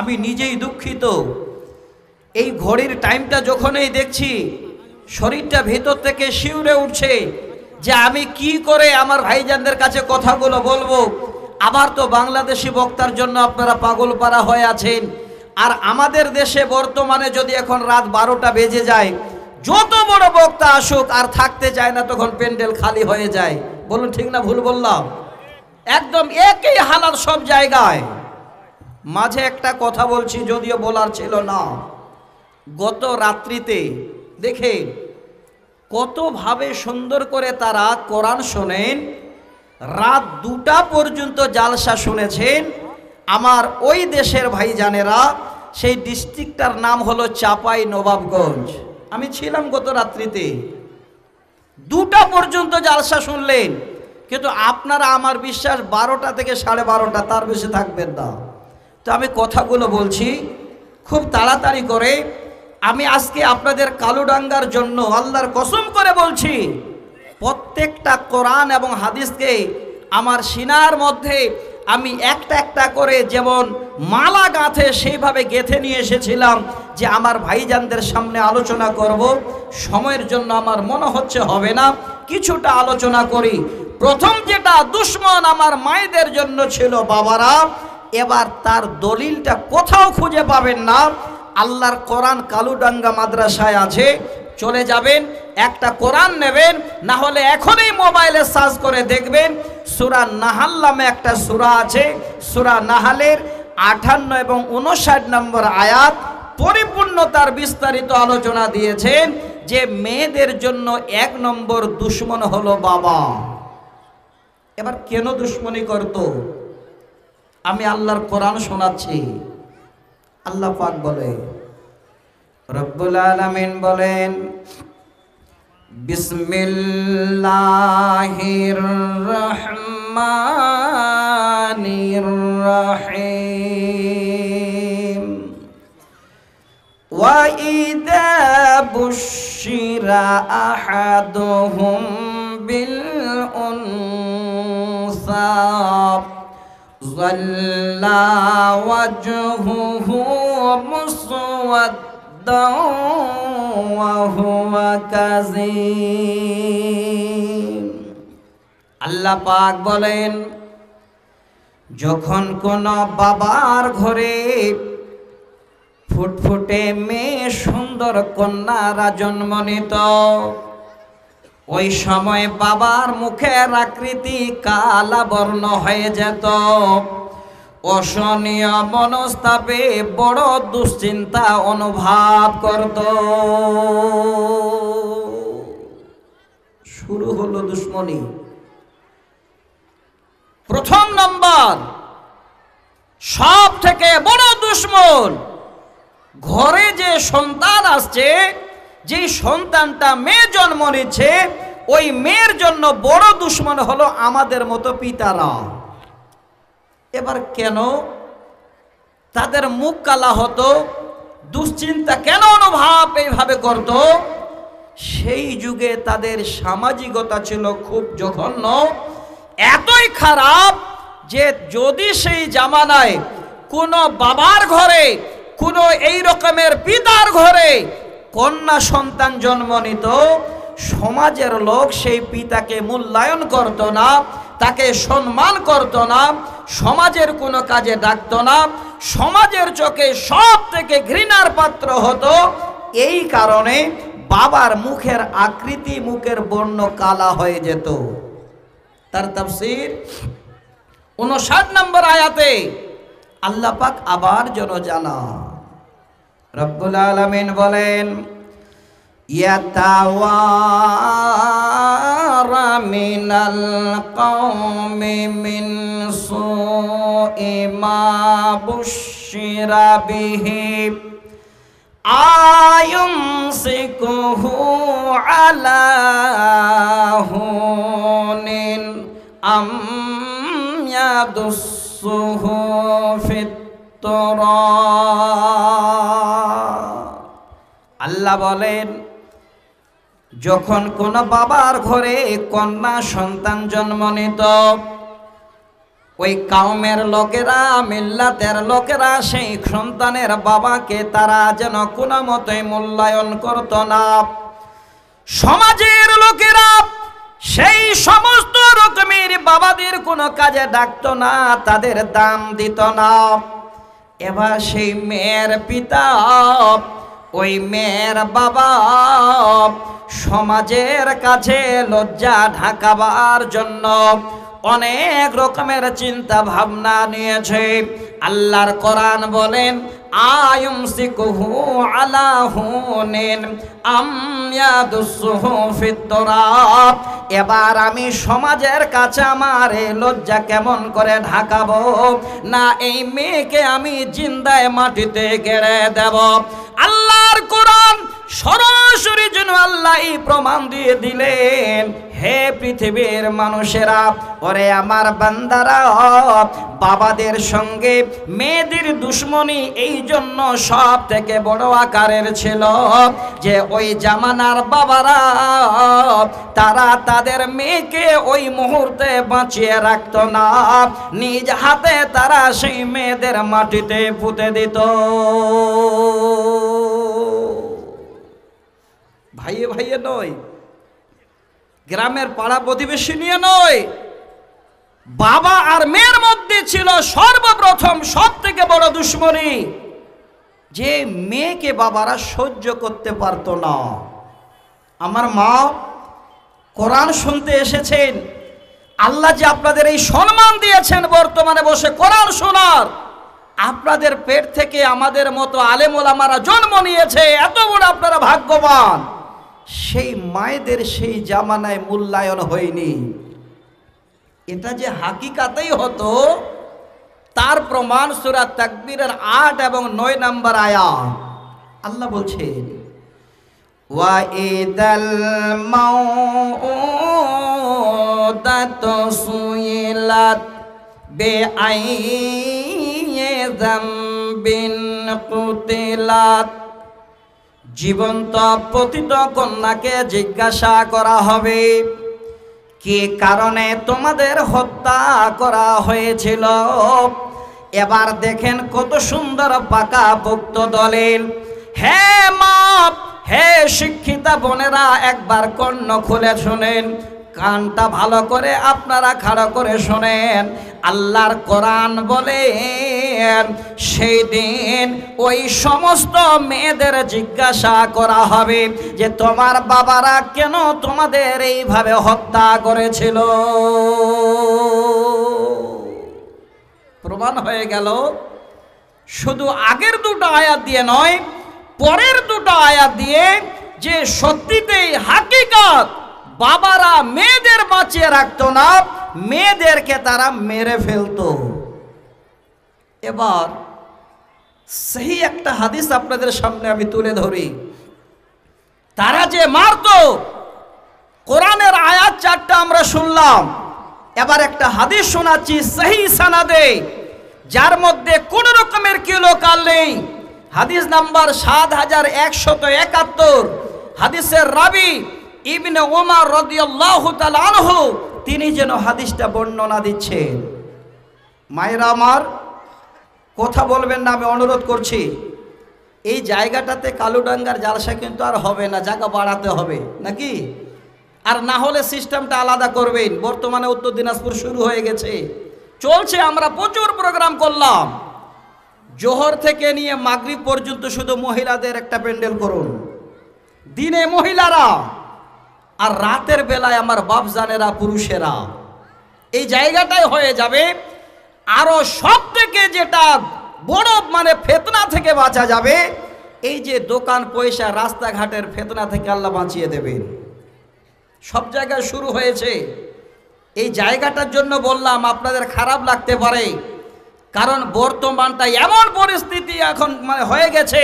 আমি নিজেই দুঃখিত এই ঘড়ির টাইমটা যখনই দেখছি শরীরটা ভেতর থেকে শিউরে উঠছে যে আমি কি করে আমার ভাইজানদের কাছে কথাগুলো বলবো আবার তো বাংলাদেশি বক্তার জন্য আপনারা পাগল পারা হয়ে আছেন আর আমাদের দেশে বর্তমানে যদি এখন রাত বারোটা বেজে যায় যত বড় বক্তা আসুক আর থাকতে চায় না তখন প্যান্ডেল খালি হয়ে যায় বলুন ঠিক না ভুল বললাম একদম একই হালাল সব জায়গায় মাঝে একটা কথা বলছি যদিও বলার ছিল না গত রাত্রিতে দেখে কতভাবে সুন্দর করে তারা কোরআন শোনেন রাত দুটা পর্যন্ত জালসা শুনেছেন আমার ওই দেশের ভাইজানেরা সেই ডিস্ট্রিক্টটার নাম হলো চাপাই নবাবগঞ্জ আমি ছিলাম গত রাত্রিতে দুটা পর্যন্ত জালসা শুনলেন কিন্তু আপনারা আমার বিশ্বাস বারোটা থেকে সাড়ে বারোটা তার বেশি থাকবেন না তো আমি কথাগুলো বলছি খুব তাড়াতাড়ি করে আমি আজকে আপনাদের কালুডাঙ্গার জন্য আল্লাহর কসম করে বলছি প্রত্যেকটা কোরআন এবং হাদিসকে আমার সিনার মধ্যে আমি একটা একটা করে যেমন মালা গাঁথে সেইভাবে গেথে নিয়ে এসেছিলাম যে আমার ভাইজানদের সামনে আলোচনা করব সময়ের জন্য আমার মনে হচ্ছে হবে না কিছুটা আলোচনা করি প্রথম যেটা দুশ্মন আমার মায়েদের জন্য ছিল বাবারা এবার তার দলিলটা কোথাও খুঁজে পাবেন না আল্লাহর কোরআন কালুডাঙ্গা মাদ্রাসায় আছে চলে যাবেন একটা কোরআন নেবেন না হলে এখনই মোবাইলে সার্চ করে দেখবেন সুরা নাহাল নামে একটা সুরা আছে সুরা নাহালের আঠান্ন এবং উনষাট নম্বর আয়াত পরিপূর্ণতার বিস্তারিত আলোচনা দিয়েছেন যে মেয়েদের জন্য এক নম্বর দুশ্মন হলো বাবা এবার কেন দুশ্মনী করতো আমি আল্লাহর কোরআন শোনাচ্ছি আল্লাহ পাক বলে রব্বুল আলামিন বলেন বিসমিল্লাহির রহমানির রহিম ওয়াইদা বুশিরা আহাদুহুম বিল উনসা وظلى وجهه مسودا وهو كظيم আল্লাহ পাক বলেন যখন কোন বাবার ঘরে ফুটফুটে মেয়ে সুন্দর কন্যারা জন্ম নিত ওই সময় বাবার মুখের আকৃতি কালাবর্ণ হয়ে যেত অসনীয় মনস্তাপে বড় দুশ্চিন্তা অনুভব করত শুরু হলো দুশ্মনী প্রথম নম্বর সব থেকে বড় দুশ্মন ঘরে যে সন্তান আসছে যে সন্তানটা মেয়ে জন্ম নিচ্ছে ওই মেয়ের জন্য বড় দুশ্মন হলো আমাদের মতো পিতারা এবার কেন তাদের মুখ কালা হতো দুশ্চিন্তা কেন অনুভব এইভাবে করত সেই যুগে তাদের সামাজিকতা ছিল খুব জঘন্য এতই খারাপ যে যদি সেই জামানায় কোনো বাবার ঘরে কোনো এই রকমের পিতার ঘরে কন্যা সন্তান জন্ম নিত সমাজের লোক সেই পিতাকে মূল্যায়ন করত না তাকে সম্মান করত না সমাজের কোনো কাজে ডাকত না সমাজের চোখে সব থেকে ঘৃণার পাত্র হতো এই কারণে বাবার মুখের আকৃতি মুখের বর্ণ কালা হয়ে যেত তার তাফসির উনষাট নম্বর আয়াতে আল্লাপাক আবার যেন জানা রব্বুল আলমিন বলেন ইয়াতাওয়ারা মিনাল কওমি মিন সুই মা বুশিরা বিহি আয়ুমসিকুহু আলা হুনিন আম ইয়াদুসুহু আল্লাহ বলেন যখন কোন বাবার ঘরে কন্যা সন্তান জন্ম নিত ওই কাউমের লোকেরা মিল্লাতের লোকেরা সেই সন্তানের বাবাকে তারা যেন কোনো মতে মূল্যায়ন করত না সমাজের লোকেরা সেই সমস্ত রকমের বাবাদের কোনো কাজে ডাকত না তাদের দাম দিত না এবার সেই মেয়ের পিতা ওই মেয়ের বাবা সমাজের কাছে লজ্জা ঢাকাবার জন্য অনেক রকমের চিন্তা ভাবনা নিয়েছে আল্লাহর কোরআন বলেন আয়ুমসিকুহু আলা হুনিন আম ইয়াদুসুহু ফিতরাব এবার আমি সমাজের কাছে আমার এই লজ্জা কেমন করে ঢাকাবো না এই মেয়েকে আমি জিন্দায় মাটিতে গেড়ে দেব আল্লাহর কোরআন সরাসরি যেন আল্লাহ প্রমাণ দিয়ে দিলেন হে পৃথিবীর মানুষেরা ওরে আমার বান্দারা বাবাদের সঙ্গে মেয়েদের দুশ্মনী এই জন্য সব থেকে বড় আকারের ছিল যে ওই জামানার বাবারা তারা তাদের মেয়েকে ওই মুহূর্তে বাঁচিয়ে রাখত না নিজ হাতে তারা সেই মেয়েদের মাটিতে পুঁতে দিত ভাইয়ে ভাইয়ে নয় গ্রামের পাড়া প্রতিবেশী নিয়ে নয় বাবা আর মেয়ের মধ্যে ছিল সর্বপ্রথম সব থেকে বড় দুশ্মনী যে মেয়েকে বাবারা সহ্য করতে পারত না আমার মা কোরআন শুনতে এসেছেন আল্লাহ যে আপনাদের এই সম্মান দিয়েছেন বর্তমানে বসে কোরআন শোনার আপনাদের পেট থেকে আমাদের মতো আলেমোলামারা জন্ম নিয়েছে এত বড় আপনারা ভাগ্যবান সেই মায়েদের সেই জামানায় মূল্যায়ন হয়নি এটা যে হাকিকাতেই হতো তার প্রমাণ সুরা তাকবীরের আট এবং নয় নাম্বার আয়া আল্লাহ বলছেন ওয়াইদাল মাউদাত সুইলাত বেআইয়ে যামবিন কুতিলাত জীবন্ত পতিত কন্যাকে জিজ্ঞাসা করা হবে কি কারণে তোমাদের হত্যা করা হয়েছিল এবার দেখেন কত সুন্দর পাকা পোক্ত দলিল হে মা হে শিক্ষিতা বোনেরা একবার কর্ণ খুলে শুনেন কানটা ভালো করে আপনারা খাড়া করে শোনেন আল্লাহর কোরআন বলে সেই দিন ওই সমস্ত মেয়েদের জিজ্ঞাসা করা হবে যে তোমার বাবারা কেন তোমাদের এইভাবে হত্যা করেছিল প্রমাণ হয়ে গেল শুধু আগের দুটো আয়াত দিয়ে নয় পরের দুটো আয়াত দিয়ে যে সত্যিতেই হাকিকত বাবারা মেয়েদের বাঁচিয়ে রাখত না মেয়েদেরকে তারা মেরে ফেলতো এবার সেই একটা হাদিস আপনাদের সামনে আমি তুলে ধরি তারা যে মারত কোরআনের আয়াত চারটা আমরা শুনলাম এবার একটা হাদিস শোনাচ্ছি সেই সানাদে যার মধ্যে কোনো রকমের কি লোকাল নেই হাদিস নাম্বার সাত হাজার একশত একাত্তর হাদিসের রাবি ইবনে ওমার রাদিয়াল্লাহু তাআলা আনহু তিনি যেন হাদিসটা বর্ণনা দিচ্ছেন মায়েরা আমার কথা বলবেন না আমি অনুরোধ করছি এই জায়গাটাতে কালুডাঙ্গার জালসা কিন্তু আর হবে না জায়গা বাড়াতে হবে নাকি আর না হলে সিস্টেমটা আলাদা করবেন বর্তমানে উত্তর দিনাজপুর শুরু হয়ে গেছে চলছে আমরা প্রচুর প্রোগ্রাম করলাম জোহর থেকে নিয়ে মাগরিব পর্যন্ত শুধু মহিলাদের একটা প্যান্ডেল করুন দিনে মহিলারা আর রাতের বেলায় আমার বাপজানেরা পুরুষেরা এই জায়গাটাই হয়ে যাবে আরও সব থেকে যেটা বড় মানে ফেতনা থেকে বাঁচা যাবে এই যে দোকান পয়সা রাস্তাঘাটের ফেতনা থেকে আল্লাহ বাঁচিয়ে দেবেন সব জায়গায় শুরু হয়েছে এই জায়গাটার জন্য বললাম আপনাদের খারাপ লাগতে পারে কারণ বর্তমানটা এমন পরিস্থিতি এখন মানে হয়ে গেছে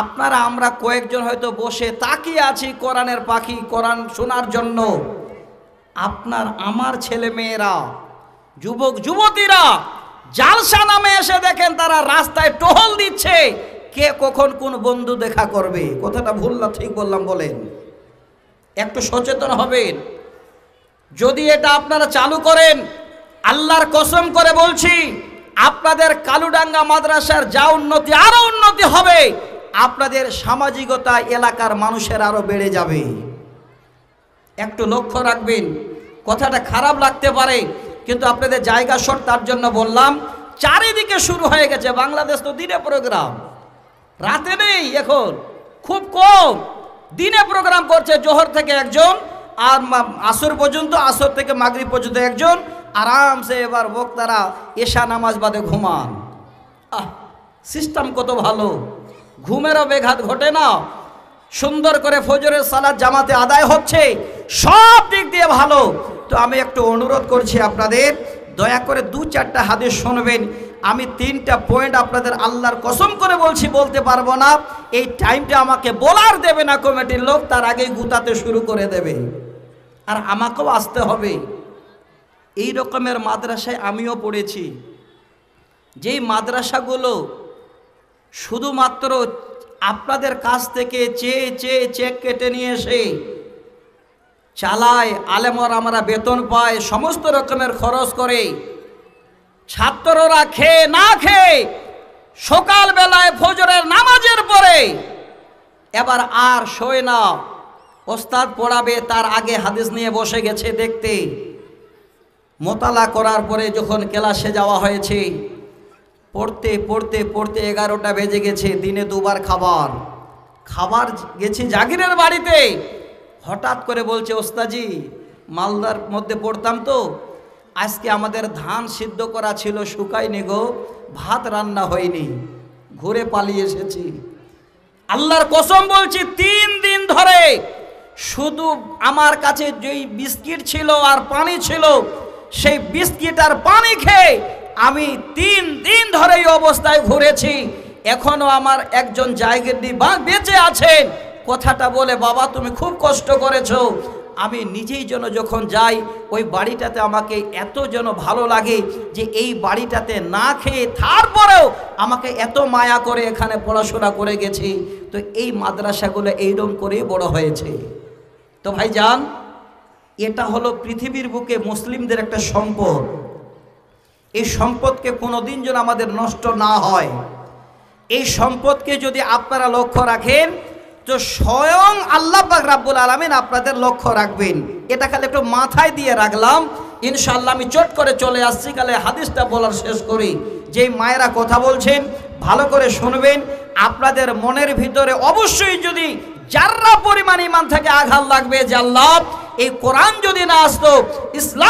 আপনারা আমরা কয়েকজন হয়তো বসে তাকিয়ে আছি কোরআনের পাখি কোরআন শোনার জন্য আপনার আমার ছেলে মেয়েরা যুবক যুবতীরা জালসা নামে এসে দেখেন তারা রাস্তায় টহল দিচ্ছে কে কখন কোন বন্ধু দেখা করবে কথাটা ভুল না ঠিক বললাম বলেন একটু সচেতন হবেন যদি এটা আপনারা চালু করেন আল্লাহর কসম করে বলছি আপনাদের কালুডাঙ্গা মাদ্রাসার যা উন্নতি আরও উন্নতি হবে আপনাদের সামাজিকতা এলাকার মানুষের আরও বেড়ে যাবে একটু লক্ষ্য রাখবেন কথাটা খারাপ লাগতে পারে কিন্তু আপনাদের জায়গা সর তার জন্য বললাম চারিদিকে শুরু হয়ে গেছে বাংলাদেশ তো দিনে প্রোগ্রাম রাতে নেই এখন খুব কম দিনে প্রোগ্রাম করছে জোহর থেকে একজন আর আসর পর্যন্ত আসর থেকে মাগরি পর্যন্ত একজন আরামসে এবার বক্তারা এশা নামাজ বাদে ঘুমান আহ সিস্টেম কত ভালো ঘুমেরও বেঘাত ঘটে না সুন্দর করে ফজরের সালাদ জামাতে আদায় হচ্ছে সব দিক দিয়ে ভালো তো আমি একটু অনুরোধ করছি আপনাদের দয়া করে দু চারটা হাদিস শুনবেন আমি তিনটা পয়েন্ট আপনাদের আল্লাহর কসম করে বলছি বলতে পারবো না এই টাইমটা আমাকে বলার দেবে না কমিটির লোক তার আগেই গুতাতে শুরু করে দেবে আর আমাকেও আসতে হবে এই রকমের মাদ্রাসায় আমিও পড়েছি যেই মাদ্রাসাগুলো শুধুমাত্র আপনাদের কাছ থেকে চেয়ে চেয়ে চেক কেটে নিয়ে এসে চালায় আলেমর আমরা বেতন পায় সমস্ত রকমের খরচ করে ছাত্ররা খেয়ে না খেয়ে সকালবেলায় ফজরের নামাজের পরে এবার আর শোয় না ওস্তাদ পড়াবে তার আগে হাদিস নিয়ে বসে গেছে দেখতে মোতালা করার পরে যখন ক্লাসে যাওয়া হয়েছে পড়তে পড়তে পড়তে এগারোটা বেজে গেছে দিনে দুবার খাবার খাবার গেছি জাগিরের বাড়িতে হঠাৎ করে বলছে ওস্তাজি মালদার মধ্যে পড়তাম তো আজকে আমাদের ধান সিদ্ধ করা ছিল শুকাইনি গো ভাত রান্না হয়নি ঘুরে পালিয়ে এসেছি আল্লাহর কসম বলছি তিন দিন ধরে শুধু আমার কাছে যেই বিস্কিট ছিল আর পানি ছিল সেই বিস্কিট আর পানি খেয়ে আমি তিন দিন ধরে এই অবস্থায় ঘুরেছি এখনও আমার একজন জায়গিরনি বা বেঁচে আছেন কথাটা বলে বাবা তুমি খুব কষ্ট করেছো আমি নিজেই যেন যখন যাই ওই বাড়িটাতে আমাকে এত যেন ভালো লাগে যে এই বাড়িটাতে না খেয়ে তারপরেও আমাকে এত মায়া করে এখানে পড়াশোনা করে গেছি তো এই মাদ্রাসাগুলো এইরকম করেই বড় হয়েছে তো ভাই যান এটা হলো পৃথিবীর বুকে মুসলিমদের একটা সম্পদ এই সম্পদকে কোনোদিন যেন আমাদের নষ্ট না হয় এই সম্পদকে যদি আপনারা লক্ষ্য রাখেন তো স্বয়ং আল্লাহ রাব্বুল আলমিন আপনাদের লক্ষ্য রাখবেন এটা খালি একটু মাথায় দিয়ে রাখলাম ইনশাল্লাহ আমি চট করে চলে আসছি কালে হাদিসটা বলার শেষ করি যে মায়েরা কথা বলছেন ভালো করে শুনবেন আপনাদের মনের ভিতরে অবশ্যই যদি যার পরিমাণ ইমান থেকে আঘাত লাগবে যে আল্লাহ এই কোরআন যদি না আসতো ইসলাম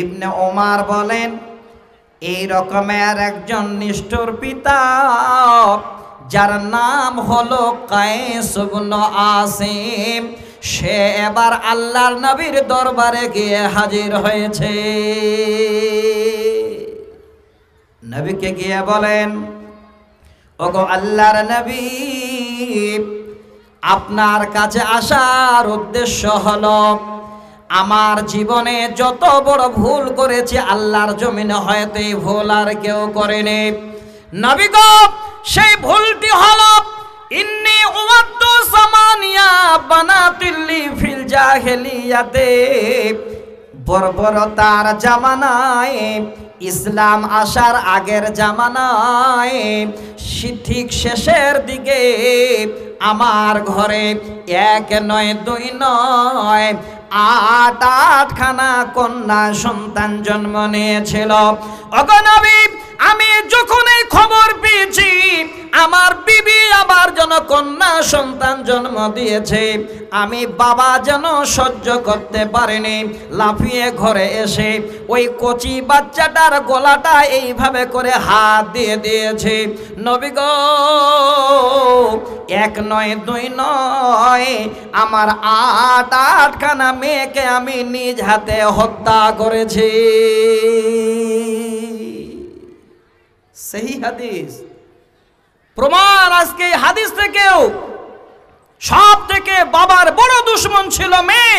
ইবনে ওমার বলেন এই রকমের একজন নিষ্ঠুর পিতা যার নাম হলো কায়েসবন আসিম সে এবার আল্লাহর নবীর দরবারে গিয়ে হাজির হয়েছে নবীকে গিয়ে বলেন ওগো আল্লাহর নবী আপনার কাছে আসার উদ্দেশ্য হলো আমার জীবনে যত বড় ভুল করেছি আল্লাহর জমিনে হয়তো এই ভুল আর কেউ করেনি নাবিক সেই ভুলটি হল ইন্নি উমাদ্দু সামানিয়া বানাতিল্লি ফিল জাহেলিয়াতে বর্বরতার জামানায় ইসলাম আসার আগের জামানায় ঠিক শেষের দিকে আমার ঘরে এক নয় দুই নয় আট আটখানা কন্যা সন্তান জন্ম নিয়েছিল অগনবী আমি যখন এই খবর পেয়েছি আমার বিবি আবার যেন কন্যা সন্তান জন্ম দিয়েছে আমি বাবা যেন সহ্য করতে পারিনি লাফিয়ে ঘরে এসে ওই কচি বাচ্চাটার গলাটা এইভাবে করে হাত দিয়ে দিয়েছে নবীগ এক নয় দুই নয় আমার আট আটখানা মেয়েকে আমি নিজ হাতে হত্যা করেছি সেই হাদিস প্রমাণ আজকে হাদিস থেকেও সব থেকে বাবার বড় দুশ্মন ছিল মেয়ে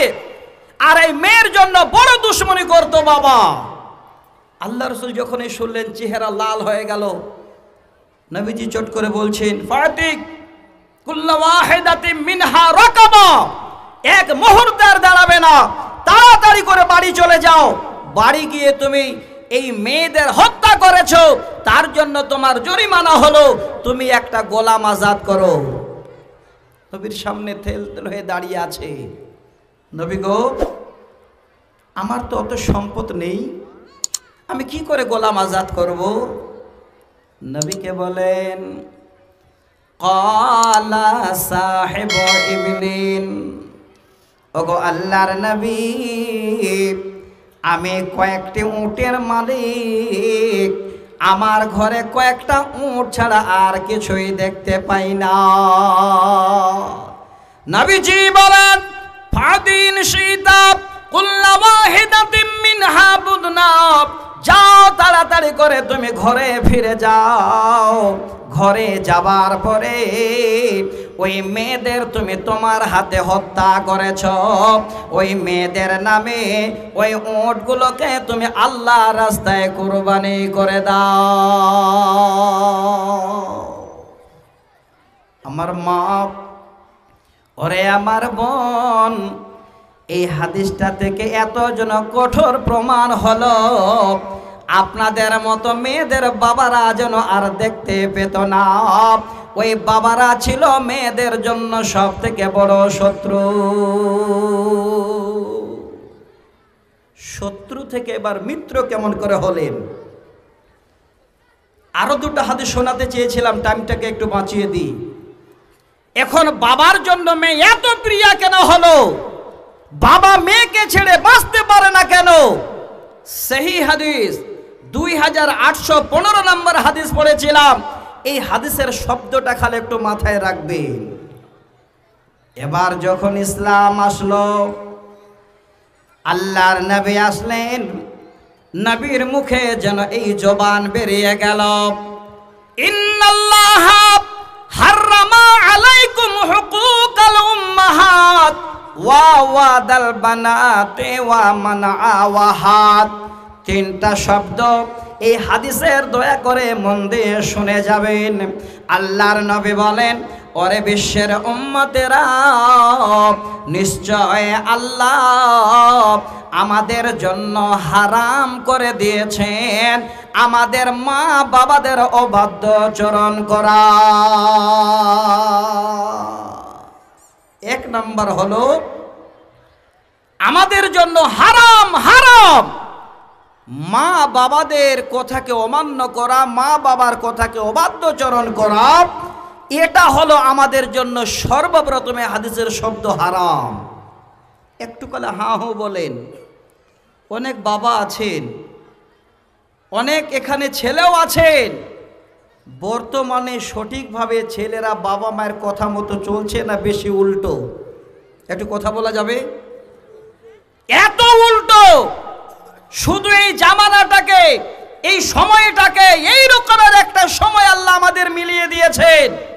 আর এই মেয়ের জন্য বড় দুশ্মনী করতো বাবা আল্লাহ রসুল যখনই শুনলেন চেহারা লাল হয়ে গেল নবীজি চট করে বলছেন ফাতিক কুল্লা ওয়াহেদাতি মিনহা রকাবা এক আর দাঁড়াবে না তাড়াতাড়ি করে বাড়ি চলে যাও বাড়ি গিয়ে তুমি এই মেয়েদের হত্যা করেছ তার জন্য তোমার জরিমানা হলো তুমি একটা গোলাম আজাদ করো নবীর সামনে থেল হয়ে দাঁড়িয়ে আছে নবী গো আমার তো অত সম্পদ নেই আমি কি করে গোলাম আজাদ করব নবীকে বলেন কলা সাহেব ইবনিন ওগো আল্লাহর নবী আমি কয়েকটি উঁটের মালিক আমার ঘরে কয়েকটা উঁট ছাড়া আর কিছুই দেখতে পাই না নবীজি বলেন ফাদিন সীতা কুল্লা ওয়াহিদাতিম মিনহা বুদনাব যাও তাড়াতাড়ি করে তুমি ঘরে ফিরে যাও ঘরে যাবার পরে ওই মেয়েদের তুমি তোমার হাতে হত্যা করেছ ওই মেয়েদের নামে ওই ওটগুলোকে তুমি আল্লাহ রাস্তায় কোরবানি করে দাও আমার মা ওরে আমার বোন এই হাদিসটা থেকে এত কঠোর প্রমাণ হলো আপনাদের মতো মেয়েদের বাবারা যেন আর দেখতে পেত না ওই বাবারা ছিল মেয়েদের জন্য সব থেকে বড় শত্রু শত্রু থেকে এবার মিত্র কেমন করে হলেন আরও দুটো হাতে শোনাতে চেয়েছিলাম টাইমটাকে একটু বাঁচিয়ে দিই এখন বাবার জন্য মেয়ে এত প্রিয়া কেন হলো বাবা মেয়েকে ছেড়ে বাঁচতে পারে না কেন সেই হাদিস দুই হাজার আটশো পনেরো নম্বর হাদিস পড়েছিলাম এই হাদিসের শব্দটা খালে একটু মাথায় রাখবেন এবার যখন ইসলাম আসলো আল্লাহর নবী আসলেন নবীর মুখে যেন এই জবান বেরিয়ে গেল ইন্নাল্লাহ হাররামা আলাইকুম হুকুকাল উম্মাহাত ওয়া দল বানাতে ওয়া মানা হাত তিনটা শব্দ এই হাদিসের দয়া করে মন দিয়ে শুনে যাবেন আল্লাহর নবী বলেন ওরে বিশ্বের উম্মতেরা নিশ্চয় আল্লাহ আমাদের জন্য হারাম করে দিয়েছেন আমাদের মা বাবাদের অবাধ্য চরণ করা এক নম্বর হলো আমাদের জন্য হারাম হারাম মা বাবাদের কথাকে অমান্য করা মা বাবার কথাকে অবাধ্যচরণ করা এটা হলো আমাদের জন্য সর্বপ্রথমে হাদিসের শব্দ হারাম একটু কালে হাঁ হো বলেন অনেক বাবা আছেন অনেক এখানে ছেলেও আছেন বর্তমানে সঠিকভাবে ছেলেরা বাবা মায়ের কথা মতো চলছে না বেশি উল্টো একটু কথা বলা যাবে এত উল্টো শুধু এই জামানাটাকে এই সময়টাকে এই রকমের একটা সময় আল্লাহ আমাদের মিলিয়ে দিয়েছেন